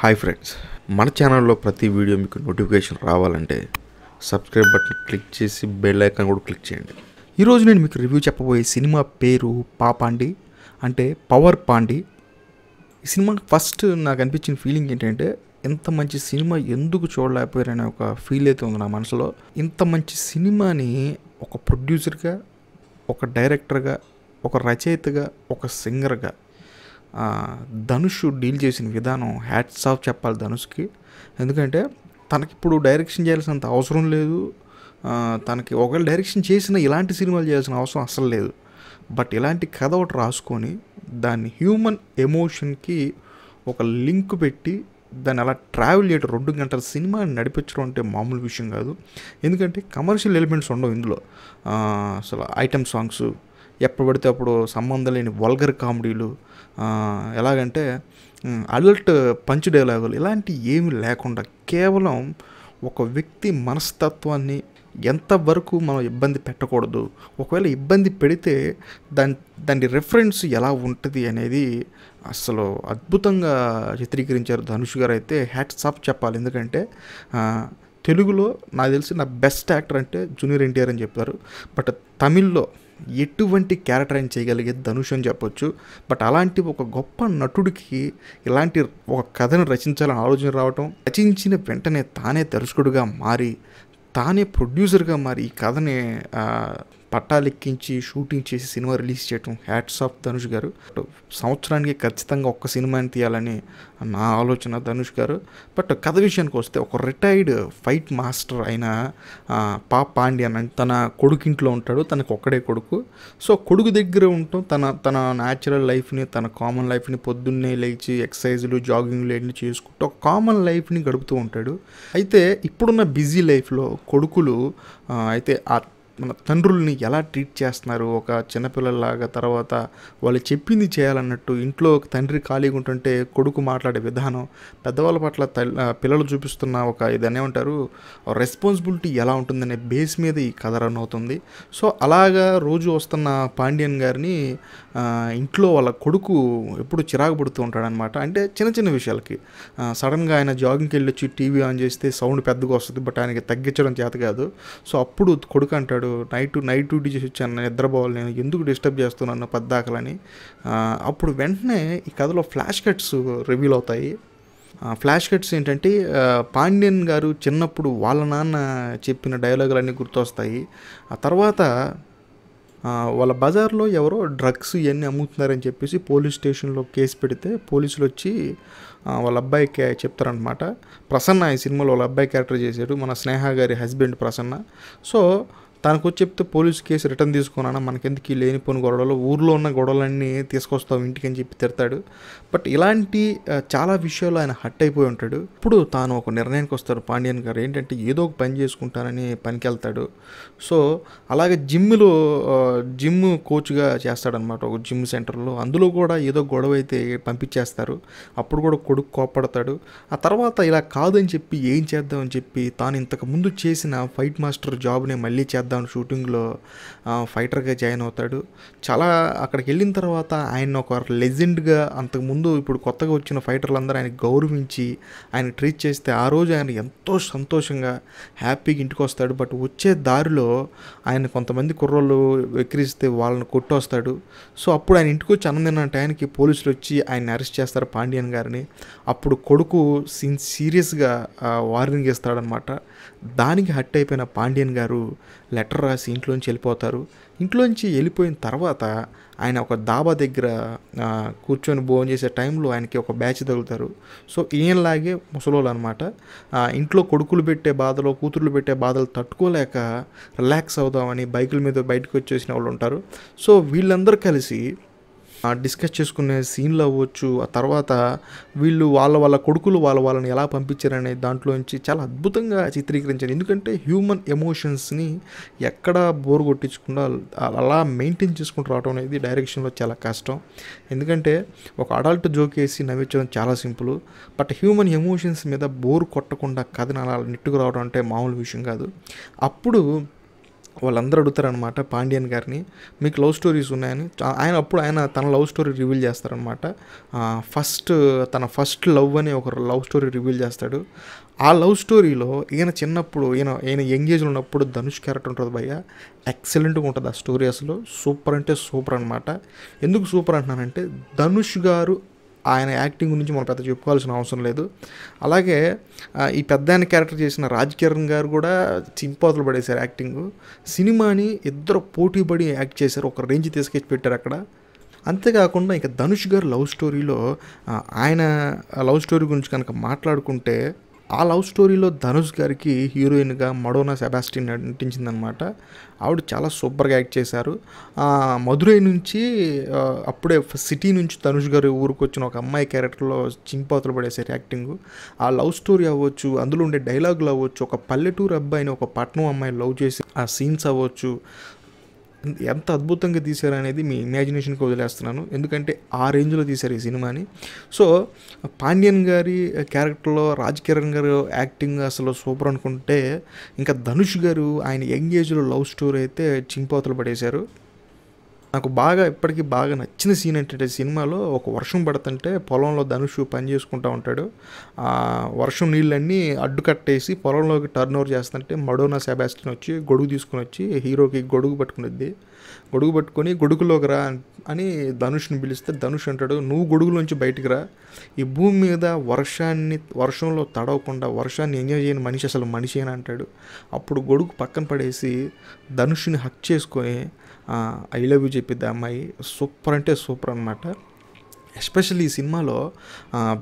hi friends మన ఛానల్లో ప్రతి వీడియో మీకు నోటిఫికేషన్ రావాలంటే సబ్స్క్రైబ్ బటన్ క్లిక్ చేసి బెల్ ఐకాన్ కూడా క్లిక్ చేయండి ఈరోజు నేను మీకు రివ్యూ చెప్పబోయే సినిమా పేరు పాపాండి అంటే పవర్ పాండి ఈ సినిమా ఫస్ట్ నాకు అనిపించిన ఫీలింగ్ ఏంటంటే ఎంత మంచి సినిమా ఎందుకు చూడలేకపోయారనే ఒక ఫీల్ అయితే ఉంది నా మనసులో ఇంత మంచి సినిమాని ఒక ప్రొడ్యూసర్గా ఒక డైరెక్టర్గా ఒక రచయితగా ఒక సింగర్గా ధనుష్ డీల్ చేసిన విధానం హ్యాట్స్ ఆఫ్ చెప్పాలి ధనుష్కి ఎందుకంటే తనకిప్పుడు డైరెక్షన్ చేయాల్సినంత అవసరం లేదు తనకి ఒకవేళ డైరెక్షన్ చేసిన ఇలాంటి సినిమాలు చేయాల్సిన అవసరం అసలు లేదు బట్ ఇలాంటి కథ ఒకటి రాసుకొని దాన్ని హ్యూమన్ ఎమోషన్కి ఒక లింక్ పెట్టి దాన్ని అలా ట్రావెల్ చేయడం రెండు గంటల సినిమా నడిపించడం అంటే మామూలు విషయం కాదు ఎందుకంటే కమర్షియల్ ఎలిమెంట్స్ ఉండవు ఇందులో అసలు ఐటమ్ సాంగ్స్ ఎప్పుడు పడితే అప్పుడు సంబంధం లేని వల్గర్ కామెడీలు ఎలాగంటే అడల్ట్ పంచ్ డైలాగులు ఇలాంటివి ఏమి లేకుండా కేవలం ఒక వ్యక్తి మనస్తత్వాన్ని ఎంతవరకు మనం ఇబ్బంది పెట్టకూడదు ఒకవేళ ఇబ్బంది పెడితే దాని దాని రిఫరెన్స్ ఎలా ఉంటుంది అనేది అసలు అద్భుతంగా చిత్రీకరించారు ధనుష్ గారు అయితే హ్యాట్స్ ఆఫ్ చెప్పాలి ఎందుకంటే తెలుగులో నాకు తెలిసి నా బెస్ట్ యాక్టర్ అంటే జూనియర్ ఎన్టీఆర్ అని చెప్పారు బట్ తమిళ్లో ఎటువంటి క్యారెక్టర్ ఆయన చేయగలిగేది ధనుష్ అని చెప్పొచ్చు బట్ అలాంటి ఒక గొప్ప నటుడికి ఇలాంటి ఒక కథను రచించాలని ఆలోచన రావటం రచించిన వెంటనే తానే దర్శకుడుగా మారి తానే ప్రొడ్యూసర్గా మారి ఈ కథని పట్టాలెక్కించి షూటింగ్ చేసి సినిమా రిలీజ్ చేయటం హ్యాట్స్ ఆఫ్ ధనుష్ గారు సంవత్సరానికి ఖచ్చితంగా ఒక్క సినిమాని తీయాలని నా ఆలోచన ధనుష్ గారు బట్ కథ విషయానికి వస్తే ఒక రిటైర్డ్ ఫైట్ మాస్టర్ అయిన పా పాండ్యన్ తన కొడుకింట్లో ఉంటాడు తనకు ఒక్కడే కొడుకు సో కొడుకు దగ్గర ఉంటాం తన తన న్యాచురల్ లైఫ్ని తన కామన్ లైఫ్ని పొద్దున్నే లేచి ఎక్సర్సైజులు జాగింగ్లు అన్నీ చేసుకుంటూ ఒక కామన్ లైఫ్ని గడుపుతూ ఉంటాడు అయితే ఇప్పుడున్న బిజీ లైఫ్లో కొడుకులు అయితే ఆ మన తండ్రుల్ని ఎలా ట్రీట్ చేస్తున్నారు ఒక చిన్నపిల్లలాగా తర్వాత వాళ్ళు చెప్పింది చేయాలన్నట్టు ఇంట్లో ఒక తండ్రి ఖాళీగా ఉంటుంటే కొడుకు మాట్లాడే విధానం పెద్దవాళ్ళ పట్ల పిల్లలు చూపిస్తున్న ఒక ఇదనే ఉంటారు రెస్పాన్సిబిలిటీ ఎలా ఉంటుందనే బేస్ మీద ఈ కథ రన్ అవుతుంది సో అలాగా రోజు వస్తున్న పాండ్యన్ గారిని ఇంట్లో వాళ్ళ కొడుకు ఎప్పుడు చిరాకు పడుతూ ఉంటాడనమాట అంటే చిన్న చిన్న విషయాలకి సడన్గా ఆయన జాగింగ్కి వెళ్ళొచ్చి టీవీ ఆన్ చేస్తే సౌండ్ పెద్దగా వస్తుంది బట్ ఆయనకి తగ్గించడం చేత కాదు సో అప్పుడు కొడుకు అంటాడు వచ్చాడు నైట్ నైట్ డ్యూటీ చేసి వచ్చాను నిద్రపోవాలి నేను ఎందుకు డిస్టర్బ్ చేస్తున్నాను పద్దాకలని అప్పుడు వెంటనే ఈ కథలో ఫ్లాష్ కట్స్ రివీల్ అవుతాయి ఫ్లాష్ కట్స్ ఏంటంటే పాండ్యన్ గారు చిన్నప్పుడు వాళ్ళ నాన్న చెప్పిన డైలాగులన్నీ గుర్తొస్తాయి ఆ తర్వాత వాళ్ళ బజార్లో ఎవరో డ్రగ్స్ ఇవన్నీ అమ్ముతున్నారని చెప్పేసి పోలీస్ స్టేషన్లో కేసు పెడితే పోలీసులు వచ్చి వాళ్ళ అబ్బాయి చెప్తారనమాట ప్రసన్న ఈ సినిమాలో వాళ్ళ అబ్బాయి క్యారెక్టర్ చేశాడు మన స్నేహ గారి హస్బెండ్ ప్రసన్న సో తనకు వచ్చి చెప్తే పోలీస్ కేసు రిటర్న్ తీసుకున్నాను మనకెందుకు లేనిపోని గొడవలు ఊర్లో ఉన్న గొడవలన్నీ తీసుకొస్తావు ఇంటికి అని చెప్పి తిడతాడు బట్ ఇలాంటి చాలా విషయాలు ఆయన హట్ అయిపోయి ఉంటాడు ఇప్పుడు తాను ఒక నిర్ణయానికి వస్తాడు పాండ్యన్ గారు ఏంటంటే ఏదో ఒక పని చేసుకుంటానని పనికి వెళ్తాడు సో అలాగే జిమ్లో జిమ్ కోచ్గా చేస్తాడనమాట ఒక జిమ్ సెంటర్లో అందులో కూడా ఏదో గొడవ అయితే పంపించేస్తారు అప్పుడు కూడా కొడుకు కోపడతాడు ఆ తర్వాత ఇలా కాదని చెప్పి ఏం చేద్దామని చెప్పి తాను ఇంతకుముందు చేసిన ఫైట్ మాస్టర్ జాబ్ని మళ్ళీ చేద్దాం చేద్దాం షూటింగ్లో ఫైటర్గా జాయిన్ అవుతాడు చాలా అక్కడికి వెళ్ళిన తర్వాత ఆయన ఒక లెజెండ్గా అంతకుముందు ఇప్పుడు కొత్తగా వచ్చిన ఫైటర్లందరూ ఆయన గౌరవించి ఆయన ట్రీట్ చేస్తే ఆ రోజు ఆయన ఎంతో సంతోషంగా హ్యాపీగా ఇంటికి వస్తాడు బట్ వచ్చే దారిలో ఆయన కొంతమంది కుర్రోళ్ళు ఎక్కిరిస్తే వాళ్ళని కొట్టొస్తాడు సో అప్పుడు ఆయన ఇంటికి వచ్చి అన్నదిన టైంకి పోలీసులు వచ్చి ఆయన అరెస్ట్ చేస్తారు పాండ్యన్ గారిని అప్పుడు కొడుకు సీన్ సీరియస్గా వార్నింగ్ ఇస్తాడనమాట దానికి హట్ అయిపోయిన పాండ్యన్ గారు లెటర్ రాసి ఇంట్లోంచి వెళ్ళిపోతారు ఇంట్లోంచి వెళ్ళిపోయిన తర్వాత ఆయన ఒక దాబా దగ్గర కూర్చొని భోజనం చేసే టైంలో ఆయనకి ఒక బ్యాచ్ తగులుతారు సో ఈయనలాగే ముసలోళ్ళు అనమాట ఇంట్లో కొడుకులు పెట్టే బాధలో కూతుర్లు పెట్టే బాధలు తట్టుకోలేక రిలాక్స్ అవుదామని బైకుల మీద బయటకు వచ్చేసిన వాళ్ళు ఉంటారు సో వీళ్ళందరూ కలిసి డిస్కస్ చేసుకునే సీన్లు అవ్వచ్చు ఆ తర్వాత వీళ్ళు వాళ్ళ వాళ్ళ కొడుకులు వాళ్ళ వాళ్ళని ఎలా పంపించారనే నుంచి చాలా అద్భుతంగా చిత్రీకరించారు ఎందుకంటే హ్యూమన్ ఎమోషన్స్ని ఎక్కడ బోర్ కొట్టించకుండా అలా మెయింటైన్ చేసుకుంటూ రావడం అనేది డైరెక్షన్లో చాలా కష్టం ఎందుకంటే ఒక అడల్ట్ జోక్ వేసి నవ్వించడం చాలా సింపుల్ బట్ హ్యూమన్ ఎమోషన్స్ మీద బోర్ కొట్టకుండా కథను అలా నిట్టుకు రావడం అంటే మామూలు విషయం కాదు అప్పుడు వాళ్ళందరూ అడుగుతారనమాట పాండ్యన్ గారిని మీకు లవ్ స్టోరీస్ ఉన్నాయని ఆయన అప్పుడు ఆయన తన లవ్ స్టోరీ రివీల్ చేస్తారనమాట ఫస్ట్ తన ఫస్ట్ లవ్ అని ఒక లవ్ స్టోరీ రివీల్ చేస్తాడు ఆ లవ్ స్టోరీలో ఈయన చిన్నప్పుడు ఈయన ఈయన యంగ్ ఏజ్లో ఉన్నప్పుడు ధనుష్ క్యారెక్టర్ ఉంటుంది భయ్య ఎక్సలెంట్గా ఉంటుంది ఆ స్టోరీ అసలు సూపర్ అంటే సూపర్ అనమాట ఎందుకు సూపర్ అంటున్నానంటే ధనుష్ గారు ఆయన యాక్టింగ్ గురించి మనం పెద్ద చెప్పుకోవాల్సిన అవసరం లేదు అలాగే ఈ పెద్ద ఆయన క్యారెక్టర్ చేసిన రాజ్ కిరణ్ గారు కూడా చింపాతులు పడేశారు యాక్టింగ్ సినిమాని ఇద్దరు పోటీ పడి యాక్ట్ చేశారు ఒక రేంజ్ తీసుకెచ్చి పెట్టారు అక్కడ అంతేకాకుండా ఇక ధనుష్ గారు లవ్ స్టోరీలో ఆయన లవ్ స్టోరీ గురించి కనుక మాట్లాడుకుంటే ఆ లవ్ స్టోరీలో ధనుష్ గారికి హీరోయిన్గా మడోనా సెబాస్టిన్ నటించిందనమాట ఆవిడ చాలా సూపర్గా యాక్ట్ చేశారు మధురై నుంచి అప్పుడే సిటీ నుంచి ధనుష్ గారు ఊరికి వచ్చిన ఒక అమ్మాయి క్యారెక్టర్లో చింపాతులు పడేశారు యాక్టింగ్ ఆ లవ్ స్టోరీ అవ్వచ్చు అందులో ఉండే డైలాగులు అవ్వచ్చు ఒక పల్లెటూరు అబ్బాయిని ఒక పట్నం అమ్మాయి లవ్ చేసి ఆ సీన్స్ అవ్వచ్చు ఎంత అద్భుతంగా తీశారు అనేది మీ ఇమాజినేషన్కి వదిలేస్తున్నాను ఎందుకంటే ఆ రేంజ్లో తీశారు ఈ సినిమాని సో పాండ్యన్ గారి క్యారెక్టర్లో రాజ్ కిరణ్ గారు యాక్టింగ్ అసలు సూపర్ అనుకుంటే ఇంకా ధనుష్ గారు ఆయన యంగ్ ఏజ్లో లవ్ స్టోరీ అయితే చింపోతలు పడేశారు నాకు బాగా ఇప్పటికీ బాగా నచ్చిన సీన్ ఏంటంటే సినిమాలో ఒక వర్షం పడుతుంటే పొలంలో ధనుష్ పని చేసుకుంటూ ఉంటాడు వర్షం నీళ్ళన్నీ అడ్డు కట్టేసి పొలంలోకి టర్న్ ఓవర్ చేస్తుంటే మడోనా సెబాస్టిన్ వచ్చి గొడుగు తీసుకుని వచ్చి హీరోకి గొడుగు పట్టుకునిద్ది గొడుగు పట్టుకొని గొడుగులోకి రా అని ధనుష్ని పిలిస్తే ధనుష్ అంటాడు నువ్వు గొడుగులోంచి బయటికి రా ఈ భూమి మీద వర్షాన్ని వర్షంలో తడవకుండా వర్షాన్ని ఎంజాయ్ చేయని మనిషి అసలు మనిషి అని అంటాడు అప్పుడు గొడుగు పక్కన పడేసి ధనుష్ని హక్ చేసుకొని ఐ లవ్ యూ చెప్పి చెప్పిద్ద అమ్మాయి సూపర్ అంటే సూపర్ అనమాట ఎస్పెషల్లీ ఈ సినిమాలో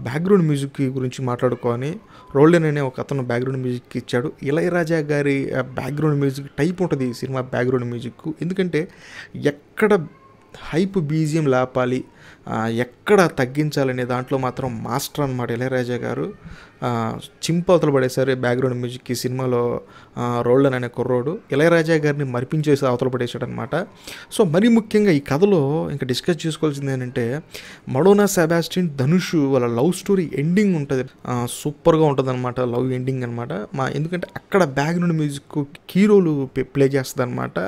బ్యాక్గ్రౌండ్ మ్యూజిక్ గురించి మాట్లాడుకొని రోల్డెన్ అనే ఒక అతను బ్యాక్గ్రౌండ్ మ్యూజిక్ ఇచ్చాడు ఇళయరాజా గారి బ్యాక్గ్రౌండ్ మ్యూజిక్ టైప్ ఉంటుంది ఈ సినిమా బ్యాక్గ్రౌండ్ మ్యూజిక్ ఎందుకంటే ఎక్కడ హైప్ బీజియం లాపాలి ఎక్కడ తగ్గించాలనే దాంట్లో మాత్రం మాస్టర్ అనమాట ఇళయరాజా గారు చింపవతలు పడేశారు బ్యాక్గ్రౌండ్ మ్యూజిక్ ఈ సినిమాలో అని అనే కుర్రోడు ఇళయరాజా గారిని మరిపించేసి అవతల పడేశాడు అనమాట సో మరీ ముఖ్యంగా ఈ కథలో ఇంకా డిస్కస్ చేసుకోవాల్సింది ఏంటంటే మడోనా సెబాస్టిన్ ధనుష్ వాళ్ళ లవ్ స్టోరీ ఎండింగ్ ఉంటుంది సూపర్గా ఉంటుంది అనమాట లవ్ ఎండింగ్ అనమాట మా ఎందుకంటే అక్కడ బ్యాక్గ్రౌండ్ మ్యూజిక్ హీరోలు ప్లే చేస్తుంది అనమాట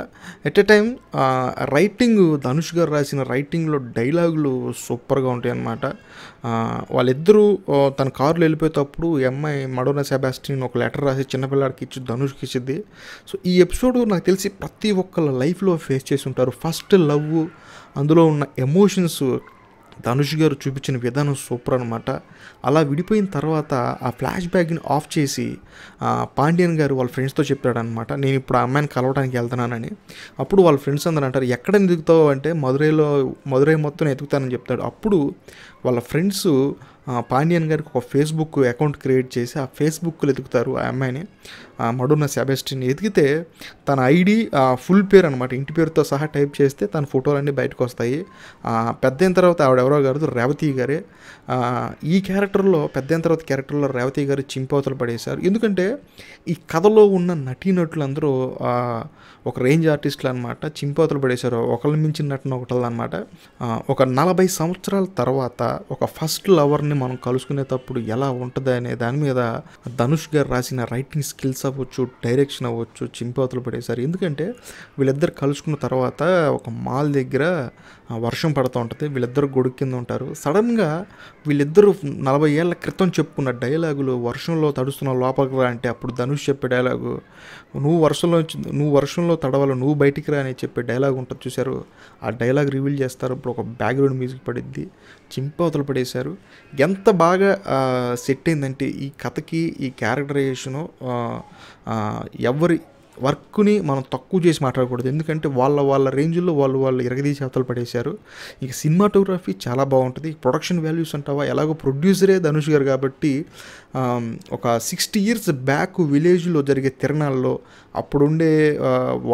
at a time writing Dhanush garu రాసిన రైటింగ్లో డైలాగులు కార్లు సూపర్గా ఉంటాయి అన్నమాట వాళ్ళిద్దరూ తన కారులో వెళ్ళిపోయేటప్పుడు ఈ అమ్మాయి మడోన సెబాస్టిన్ ఒక లెటర్ రాసి చిన్నపిల్లాడికి ఇచ్చి ధనుష్కి ఇచ్చింది సో ఈ ఎపిసోడ్ నాకు తెలిసి ప్రతి ఒక్కళ్ళ లైఫ్లో ఫేస్ చేసి ఉంటారు ఫస్ట్ లవ్ అందులో ఉన్న ఎమోషన్స్ ధనుష్ గారు చూపించిన విధానం సూపర్ అనమాట అలా విడిపోయిన తర్వాత ఆ ఫ్లాష్ బ్యాగ్ని ఆఫ్ చేసి పాండ్యన్ గారు వాళ్ళ ఫ్రెండ్స్తో చెప్పాడనమాట నేను ఇప్పుడు ఆ అమ్మాయిని కలవడానికి వెళ్తున్నానని అప్పుడు వాళ్ళ ఫ్రెండ్స్ అందరూ అంటారు ఎక్కడ ఎదుగుతావు అంటే మధురైలో మధురై మొత్తం ఎదుగుతానని చెప్తాడు అప్పుడు వాళ్ళ ఫ్రెండ్స్ పాండియన్ గారికి ఒక ఫేస్బుక్ అకౌంట్ క్రియేట్ చేసి ఆ ఫేస్బుక్లో ఎదుగుతారు ఆ అమ్మాయిని మడున్న సెబెస్టిన్ ఎదిగితే తన ఐడి ఫుల్ పేరు అనమాట ఇంటి పేరుతో సహా టైప్ చేస్తే తన ఫోటోలన్నీ బయటకు వస్తాయి పెద్ద అయిన తర్వాత ఆవిడ ఎవరో కాదు రేవతి గారే ఈ క్యారెక్టర్లో పెద్ద అయిన తర్వాత క్యారెక్టర్లో రేవతి గారు చింపవతలు పడేశారు ఎందుకంటే ఈ కథలో ఉన్న నటీనటులందరూ ఒక రేంజ్ ఆర్టిస్టులు అనమాట చింపవతలు పడేశారు ఒకళ్ళ మించిన నటన ఒకటి అనమాట ఒక నలభై సంవత్సరాల తర్వాత ఒక ఫస్ట్ లవర్ని ఇవన్నీ మనం కలుసుకునేటప్పుడు ఎలా ఉంటుంది అనే దాని మీద ధనుష్ గారు రాసిన రైటింగ్ స్కిల్స్ అవ్వచ్చు డైరెక్షన్ అవ్వచ్చు చింపోతలు పడేశారు ఎందుకంటే వీళ్ళిద్దరు కలుసుకున్న తర్వాత ఒక మాల్ దగ్గర వర్షం పడుతూ ఉంటుంది వీళ్ళిద్దరు గొడుగు కింద ఉంటారు సడన్గా వీళ్ళిద్దరూ నలభై ఏళ్ళ క్రితం చెప్పుకున్న డైలాగులు వర్షంలో తడుస్తున్న లోపలికి రా అంటే అప్పుడు ధనుష్ చెప్పే డైలాగు నువ్వు వర్షంలో నువ్వు వర్షంలో తడవాలి నువ్వు బయటికి రా అని చెప్పే డైలాగ్ ఉంటుంది చూశారు ఆ డైలాగ్ రివీల్ చేస్తారు ఇప్పుడు ఒక బ్యాక్గ్రౌండ్ మ్యూజిక్ పడిద్ది చింపవతలు పడేశారు ఎంత బాగా సెట్ అయిందంటే ఈ కథకి ఈ క్యారెక్టరైజేషను ఎవరి వర్క్ని మనం తక్కువ చేసి మాట్లాడకూడదు ఎందుకంటే వాళ్ళ వాళ్ళ రేంజ్లో వాళ్ళు వాళ్ళు ఇరగదీసి అవతలు పడేశారు ఇక సినిమాటోగ్రఫీ చాలా బాగుంటుంది ప్రొడక్షన్ వాల్యూస్ అంటావా ఎలాగో ప్రొడ్యూసరే ధనుష్ గారు కాబట్టి ఒక సిక్స్టీ ఇయర్స్ బ్యాక్ విలేజ్లో జరిగే తిరణాల్లో అప్పుడుండే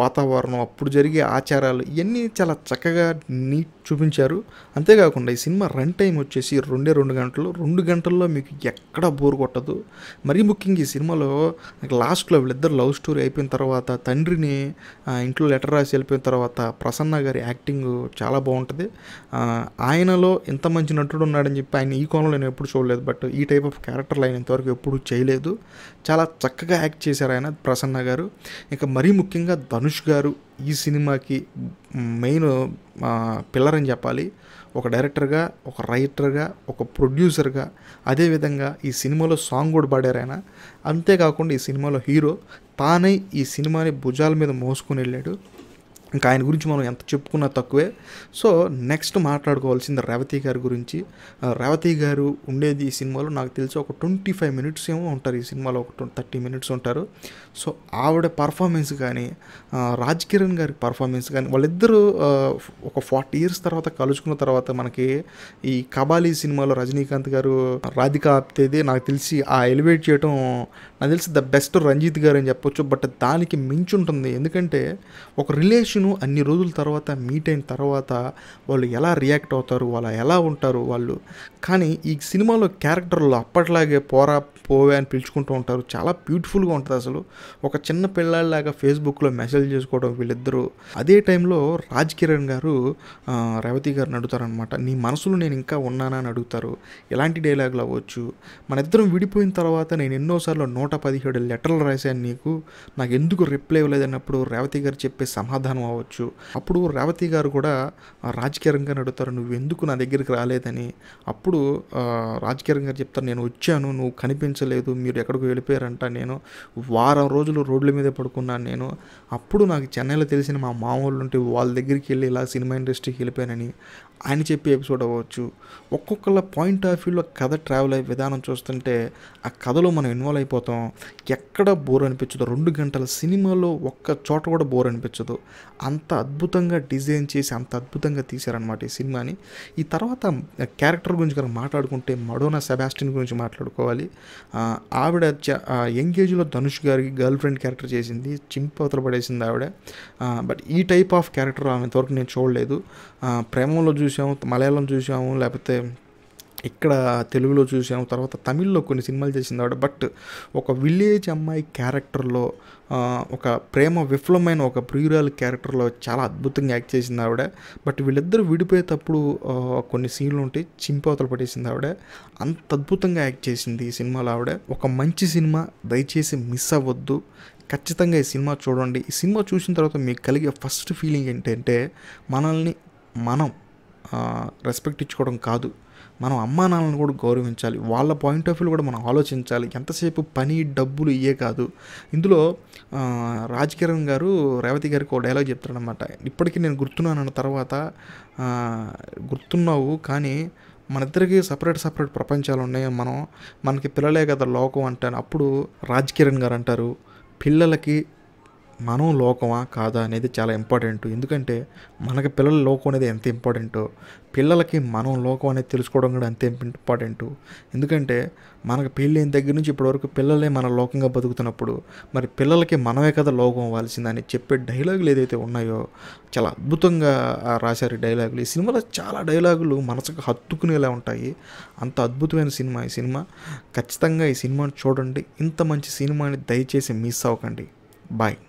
వాతావరణం అప్పుడు జరిగే ఆచారాలు ఇవన్నీ చాలా చక్కగా నీట్ చూపించారు అంతేకాకుండా ఈ సినిమా రన్ టైం వచ్చేసి రెండే రెండు గంటలు రెండు గంటల్లో మీకు ఎక్కడ బోర్ కొట్టదు మరీ ముఖ్యంగా ఈ సినిమాలో నాకు లాస్ట్లో వీళ్ళిద్దరు లవ్ స్టోరీ అయిపోయిన తర్వాత తర్వాత తండ్రిని ఇంట్లో లెటర్ రాసి వెళ్ళిపోయిన తర్వాత ప్రసన్న గారి యాక్టింగ్ చాలా బాగుంటుంది ఆయనలో ఇంత మంచి నటుడు ఉన్నాడని చెప్పి ఆయన ఈ కోణంలో నేను ఎప్పుడు చూడలేదు బట్ ఈ టైప్ ఆఫ్ క్యారెక్టర్లు ఆయన ఇంతవరకు ఎప్పుడు చేయలేదు చాలా చక్కగా యాక్ట్ చేశారు ఆయన ప్రసన్న గారు ఇంకా మరీ ముఖ్యంగా ధనుష్ గారు ఈ సినిమాకి మెయిన్ పిల్లర్ అని చెప్పాలి ఒక డైరెక్టర్గా ఒక రైటర్గా ఒక ప్రొడ్యూసర్గా అదేవిధంగా ఈ సినిమాలో సాంగ్ కూడా పాడారు ఆయన అంతేకాకుండా ఈ సినిమాలో హీరో తానే ఈ సినిమాని భుజాల మీద మోసుకుని వెళ్ళాడు ఇంకా ఆయన గురించి మనం ఎంత చెప్పుకున్నా తక్కువే సో నెక్స్ట్ మాట్లాడుకోవాల్సింది రేవతి గారి గురించి రేవతి గారు ఉండేది ఈ సినిమాలో నాకు తెలిసి ఒక ట్వంటీ ఫైవ్ మినిట్స్ ఏమో ఉంటారు ఈ సినిమాలో ఒక థర్టీ మినిట్స్ ఉంటారు సో ఆవిడ పర్ఫార్మెన్స్ కానీ రాజ్ కిరణ్ గారి పర్ఫార్మెన్స్ కానీ వాళ్ళిద్దరూ ఒక ఫార్టీ ఇయర్స్ తర్వాత కలుసుకున్న తర్వాత మనకి ఈ కబాలీ సినిమాలో రజనీకాంత్ గారు రాధిక ఆప్తేది నాకు తెలిసి ఆ ఎలివేట్ చేయడం నాకు తెలిసి ద బెస్ట్ రంజిత్ గారు అని చెప్పొచ్చు బట్ దానికి మించి ఉంటుంది ఎందుకంటే ఒక రిలేషన్ జస్ట్ను అన్ని రోజుల తర్వాత మీట్ అయిన తర్వాత వాళ్ళు ఎలా రియాక్ట్ అవుతారు వాళ్ళు ఎలా ఉంటారు వాళ్ళు కానీ ఈ సినిమాలో క్యారెక్టర్లు అప్పట్లాగే పోరా పోవే అని పిలుచుకుంటూ ఉంటారు చాలా బ్యూటిఫుల్గా ఉంటుంది అసలు ఒక చిన్న పిల్లలాగా ఫేస్బుక్లో మెసేజ్ చేసుకోవడం వీళ్ళిద్దరూ అదే టైంలో రాజ్ కిరణ్ గారు రేవతి గారిని అడుగుతారనమాట నీ మనసులో నేను ఇంకా ఉన్నానా అని అడుగుతారు ఎలాంటి డైలాగులు అవ్వచ్చు మన ఇద్దరం విడిపోయిన తర్వాత నేను ఎన్నోసార్లు నూట పదిహేడు లెటర్లు రాశాను నీకు నాకు ఎందుకు రిప్లై ఇవ్వలేదన్నప్పుడు రేవతి గారు చెప్పే సమాధానం అవ్వచ్చు అప్పుడు రేవతి గారు కూడా రాజకీయ రంగాన్ని అడుగుతారు నువ్వు ఎందుకు నా దగ్గరికి రాలేదని అప్పుడు రాజకీయ రంగారు చెప్తారు నేను వచ్చాను నువ్వు కనిపించలేదు మీరు ఎక్కడికి వెళ్ళిపోయారంట నేను వారం రోజులు రోడ్ల మీద పడుకున్నాను నేను అప్పుడు నాకు చెన్నైలో తెలిసిన మా మామూలు ఉంటే వాళ్ళ దగ్గరికి వెళ్ళి ఇలా సినిమా ఇండస్ట్రీకి వెళ్ళిపోయానని ఆయన చెప్పే ఎపిసోడ్ అవ్వచ్చు ఒక్కొక్కళ్ళ పాయింట్ ఆఫ్ వ్యూలో కథ ట్రావెల్ అయ్యే విధానం చూస్తుంటే ఆ కథలో మనం ఇన్వాల్వ్ అయిపోతాం ఎక్కడ బోర్ అనిపించదు రెండు గంటల సినిమాలో ఒక్క చోట కూడా బోర్ అనిపించదు అంత అద్భుతంగా డిజైన్ చేసి అంత అద్భుతంగా తీశారనమాట ఈ సినిమాని ఈ తర్వాత క్యారెక్టర్ గురించి కనుక మాట్లాడుకుంటే మడోనా సెబాస్టిన్ గురించి మాట్లాడుకోవాలి ఆవిడ ఎంగేజ్లో ధనుష్ గారికి గర్ల్ ఫ్రెండ్ క్యారెక్టర్ చేసింది చింపతలు పడేసింది ఆవిడ బట్ ఈ టైప్ ఆఫ్ క్యారెక్టర్ ఆమె వరకు నేను చూడలేదు ప్రేమంలో చూసాము మలయాళం చూసాము లేకపోతే ఇక్కడ తెలుగులో చూసాము తర్వాత తమిళ్లో కొన్ని సినిమాలు చేసింది ఆవిడ బట్ ఒక విలేజ్ అమ్మాయి క్యారెక్టర్లో ఒక ప్రేమ విఫలమైన ఒక ప్రియురాలు క్యారెక్టర్లో చాలా అద్భుతంగా యాక్ట్ చేసింది ఆవిడ బట్ వీళ్ళిద్దరూ విడిపోయేటప్పుడు కొన్ని సీన్లు ఉంటే చింపవతలు పడేసింది ఆవిడ అంత అద్భుతంగా యాక్ట్ చేసింది ఈ సినిమాలో ఆవిడ ఒక మంచి సినిమా దయచేసి మిస్ అవ్వద్దు ఖచ్చితంగా ఈ సినిమా చూడండి ఈ సినిమా చూసిన తర్వాత మీకు కలిగే ఫస్ట్ ఫీలింగ్ ఏంటంటే మనల్ని మనం రెస్పెక్ట్ ఇచ్చుకోవడం కాదు మనం అమ్మా నాన్నలను కూడా గౌరవించాలి వాళ్ళ పాయింట్ ఆఫ్ వ్యూ కూడా మనం ఆలోచించాలి ఎంతసేపు పని డబ్బులు ఇయ్యే కాదు ఇందులో రాజ్ కిరణ్ గారు రేవతి గారికి ఒక డైలాగ్ చెప్తాడనమాట ఇప్పటికీ నేను గుర్తున్నాను అన్న తర్వాత గుర్తున్నావు కానీ మన ఇద్దరికి సపరేట్ సపరేట్ ప్రపంచాలు ఉన్నాయి మనం మనకి పిల్లలే కదా లోకం అంటాను అప్పుడు రాజ్ కిరణ్ గారు అంటారు పిల్లలకి మనం లోకమా కాదా అనేది చాలా ఇంపార్టెంట్ ఎందుకంటే మనకి పిల్లల లోకం అనేది ఎంత ఇంపార్టెంటో పిల్లలకి మనం లోకం అనేది తెలుసుకోవడం కూడా అంతే ఇంపార్టెంట్ ఎందుకంటే మనకు పెళ్ళైన దగ్గర నుంచి ఇప్పటివరకు పిల్లలే మన లోకంగా బతుకుతున్నప్పుడు మరి పిల్లలకి మనమే కదా లోకం అవ్వాల్సిందని చెప్పే డైలాగులు ఏదైతే ఉన్నాయో చాలా అద్భుతంగా రాశారు డైలాగులు ఈ సినిమాలో చాలా డైలాగులు మనసుకు హత్తుకునేలా ఉంటాయి అంత అద్భుతమైన సినిమా ఈ సినిమా ఖచ్చితంగా ఈ సినిమాను చూడండి ఇంత మంచి సినిమాని దయచేసి మిస్ అవ్వకండి బాయ్